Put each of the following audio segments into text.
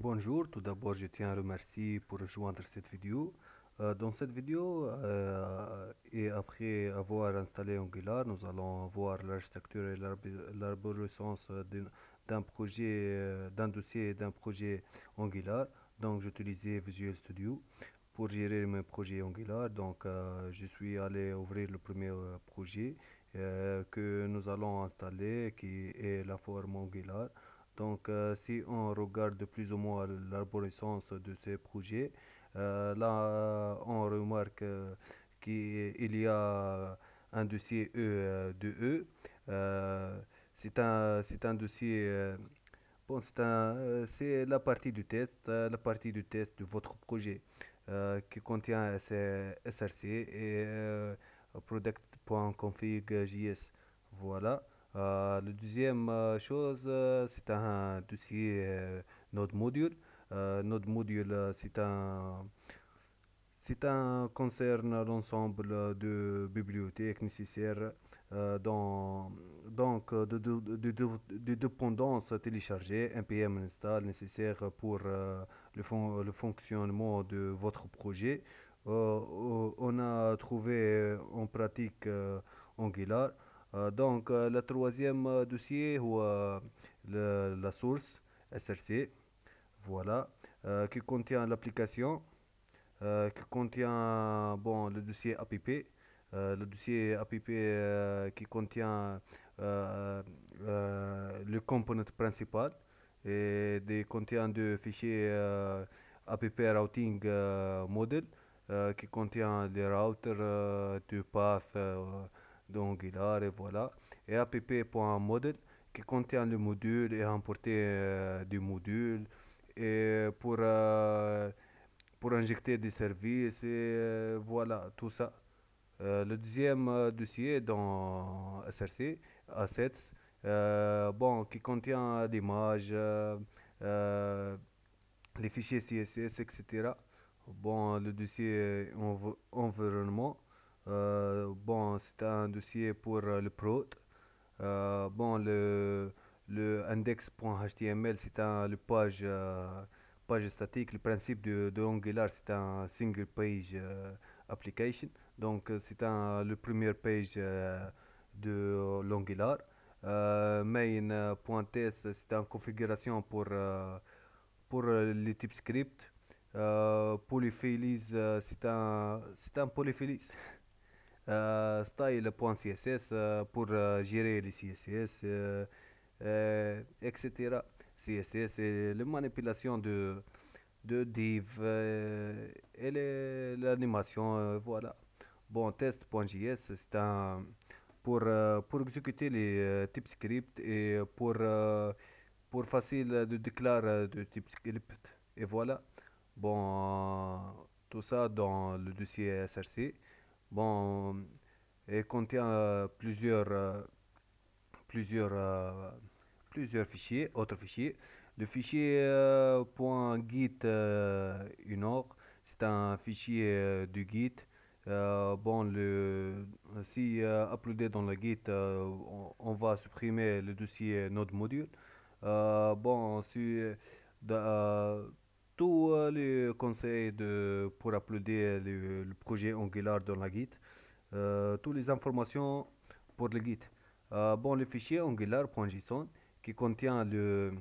Bonjour, tout d'abord je tiens à remercier pour rejoindre cette vidéo. Euh, dans cette vidéo, euh, et après avoir installé Angular, nous allons voir l'architecture et l'arborescence d'un projet, euh, d'un dossier d'un projet Angular. Donc j'utilisais Visual Studio pour gérer mes projets Angular. Donc je suis allé ouvrir le premier projet que nous allons installer qui est la forme Angular. Donc, euh, si on regarde plus ou moins l'arborescence de ces projets, euh, là, euh, on remarque qu'il y a un dossier E de E. c'est un, un dossier. Bon, c'est la partie du test, la partie du test de votre projet qui contient SRC et product.config.js. Voilà. Euh, la deuxième euh, chose, euh, c'est un dossier notre Node Module. Module, c'est un, c'est un concerne l'ensemble de bibliothèques nécessaires dans donc de, de, de, dépendances téléchargées, npm install nécessaire pour le, le fonctionnement de votre projet. on a trouvé en pratique Angular. Euh, donc euh, le troisième euh, dossier ou la source SRC voilà qui contient l'application qui contient bon le dossier app le dossier app qui contient le component principal et qui contient deux fichiers app routing model qui contient les routers de path donc a et voilà. Et app.model qui contient le module et importer euh, du module et pour, euh, pour injecter des services et euh, voilà tout ça. le deuxième dossier dans SRC, Assets, bon, qui contient l'image, les fichiers CSS, etc. Bon, le dossier environnement dossier pour euh, le Prot. Euh, bon, le, le index.html, c'est un, le page, euh, page statique. Le principe de, de Angular, c'est un single page application. Donc, c'est un, le premier page de l'Angular. main.test, c'est une configuration pour, pour le TypeScript. Uh, c'est un, un Euh, style.css euh, pour euh, gérer les CSS, etc. CSS et manipulations manipulation de, de div et l'animation, voilà. Bon, test.js, c'est un pour, exécuter les TypeScript et pour, pour facile de déclarer de TypeScript. Et voilà. Bon, tout ça dans le dossier SRC. Bon, et contient euh, plusieurs, euh, plusieurs, euh, plusieurs fichiers, autres fichiers. Le fichier point .git une c'est un fichier du Git. bon, le, si euh, uploadé dans le Git, on, va supprimer le dossier node module. bon, si tous euh, les conseils de, pour applaudir le, projet Angular dans la guide, euh, toutes les informations pour le guide. Euh, bon, le fichier angular.json qui contient le,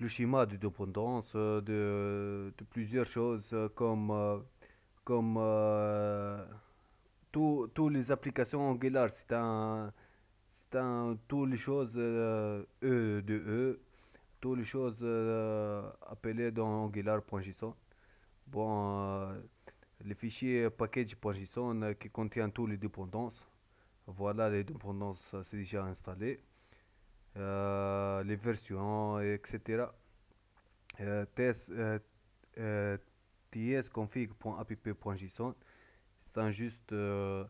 le schéma de dépendance de, de plusieurs choses comme, comme toutes les applications Angular. C'est un, un, toutes les choses E de E toutes les choses euh, appelées dans Angular.json. Bon, euh, le fichier package.json euh, qui contient toutes les dépendances. Voilà, les dépendances, c'est déjà installé. les versions, etc. Test, tsconfig.app.json c'est un juste euh,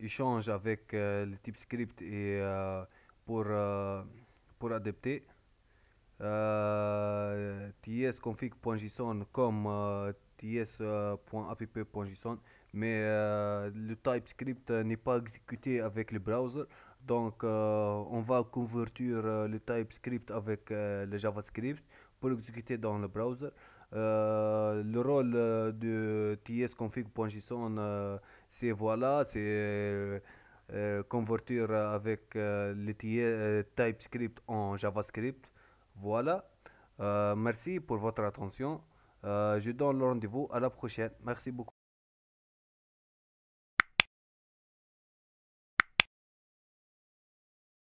échange avec le TypeScript et pour pour adapter. Euh, ts.config.json comme euh, ts.app.json euh, mais le TypeScript n'est pas exécuté avec le browser donc on va convertir le TypeScript avec le JavaScript pour exécuter dans le browser le rôle de ts.config.json c'est voilà c'est euh, convertir euh, avec euh, le TypeScript en JavaScript. Voilà. merci pour votre attention. je donne le rendez-vous à la prochaine. Merci beaucoup.